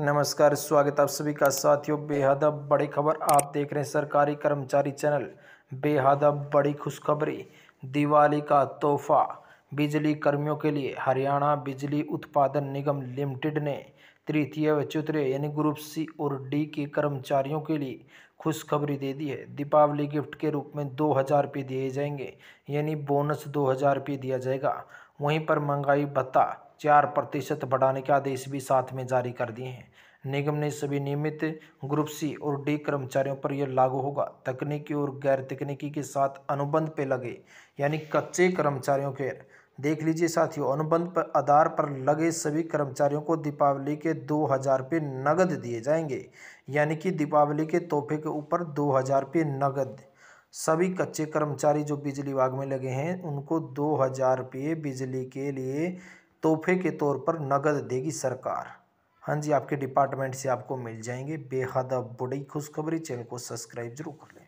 नमस्कार स्वागत आप सभी का साथियों बेहद बड़ी खबर आप देख रहे हैं सरकारी कर्मचारी चैनल बेहद बड़ी खुशखबरी दिवाली का तोहफा बिजली कर्मियों के लिए हरियाणा बिजली उत्पादन निगम लिमिटेड ने तृतीय व चौथय यानी ग्रुप सी और डी के कर्मचारियों के लिए खुशखबरी दे दी है दीपावली गिफ्ट के रूप में दो हज़ार रुपये दिए जाएंगे यानी बोनस दो हज़ार रुपये दिया जाएगा वहीं पर महंगाई भत्ता चार प्रतिशत बढ़ाने के आदेश भी साथ में जारी कर दिए हैं निगम ने सभी नियमित ग्रुप सी और डी कर्मचारियों पर यह लागू होगा तकनीकी और गैर तकनीकी के साथ अनुबंध पे लगे यानी कच्चे कर्मचारियों के देख लीजिए साथियों अनुबंध पर आधार पर लगे सभी कर्मचारियों को दीपावली के दो हज़ार रुपये नगद दिए जाएंगे यानी कि दीपावली के तोहफे के ऊपर दो हज़ार रुपये नगद सभी कच्चे कर्मचारी जो बिजली विभाग में लगे हैं उनको दो हज़ार रुपये बिजली के लिए तोहफे के तौर पर नगद देगी सरकार हाँ जी आपके डिपार्टमेंट से आपको मिल जाएंगे बेहद बड़ी खुशखबरी चैनल को सब्सक्राइब जरूर कर लें